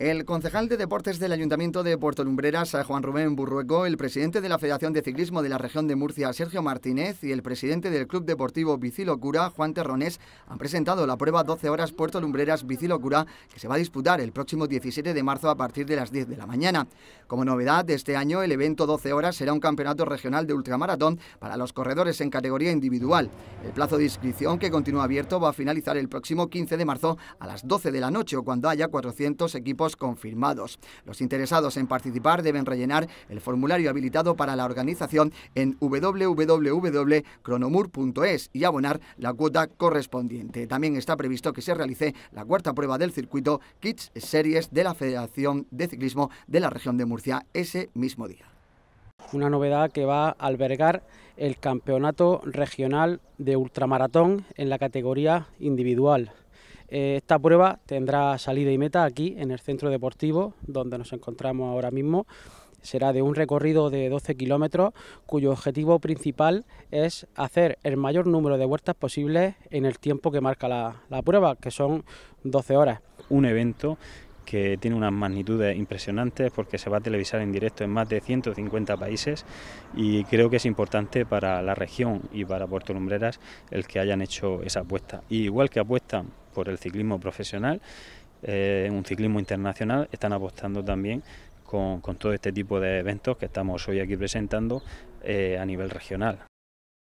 El concejal de deportes del Ayuntamiento de Puerto Lumbreras, eh, Juan Rubén Burrueco, el presidente de la Federación de Ciclismo de la región de Murcia, Sergio Martínez, y el presidente del Club Deportivo Bicilocura, Juan Terrones, han presentado la prueba 12 horas Puerto Lumbreras Bicilocura, que se va a disputar el próximo 17 de marzo a partir de las 10 de la mañana. Como novedad de este año, el evento 12 horas será un campeonato regional de ultramaratón para los corredores en categoría individual. El plazo de inscripción, que continúa abierto, va a finalizar el próximo 15 de marzo a las 12 de la noche, cuando haya 400 equipos confirmados. Los interesados en participar deben rellenar el formulario habilitado para la organización en www.cronomur.es y abonar la cuota correspondiente. También está previsto que se realice la cuarta prueba del circuito Kids Series de la Federación de Ciclismo de la región de Murcia ese mismo día. Una novedad que va a albergar el Campeonato Regional de Ultramaratón en la categoría individual. Eh, esta prueba tendrá salida y meta aquí en el centro deportivo donde nos encontramos ahora mismo. Será de un recorrido de 12 kilómetros cuyo objetivo principal es hacer el mayor número de vueltas posibles en el tiempo que marca la, la prueba, que son 12 horas. Un evento que tiene unas magnitudes impresionantes porque se va a televisar en directo en más de 150 países y creo que es importante para la región y para Puerto Lumbreras el que hayan hecho esa apuesta. igual que apuestan por el ciclismo profesional, eh, un ciclismo internacional, están apostando también con, todo este tipo de eventos que estamos hoy aquí presentando eh, a nivel regional.